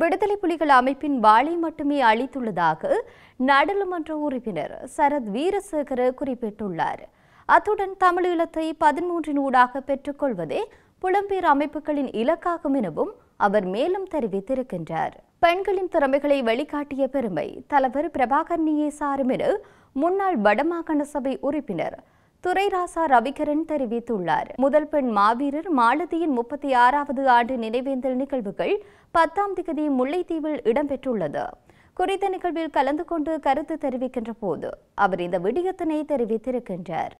விடுதலை புலிகள் அமைப்பின் வாளை மட்டுமே அளித்துள்ளதாக நாடாளுமன்ற உறுப்பினர் சரத் வீரசேகர குறிப்பிட்டுள்ளார் அத்துடன் தமிழீழத்தை பதிமூன்றின் ஊடாக பெற்றுக்கொள்வதே புலம்பெயர் அமைப்புகளின் இலக்காகும் எனவும் அவர் மேலும் தெரிவித்திருக்கின்றார் பெண்களின் திறமைகளை வெளிக்காட்டிய பெருமை தலைவர் பிரபாகரனியே சாரும் என முன்னாள் வடமாகாண சபை உறுப்பினர் துரைராசா ரவிகரன் தெரிவித்துள்ளார் முதல் பெண் மாவீரர் மாலதியின் முப்பத்தி ஆறாவது ஆண்டு நினைவேந்தல் நிகழ்வுகள் பத்தாம் திகதி முல்லைத்தீவில் இடம்பெற்றுள்ளது குறித்த நிகழ்வில் கலந்து கொண்டு கருத்து தெரிவிக்கின்ற போது அவர் இந்த விடியத்தினை தெரிவித்திருக்கின்றார்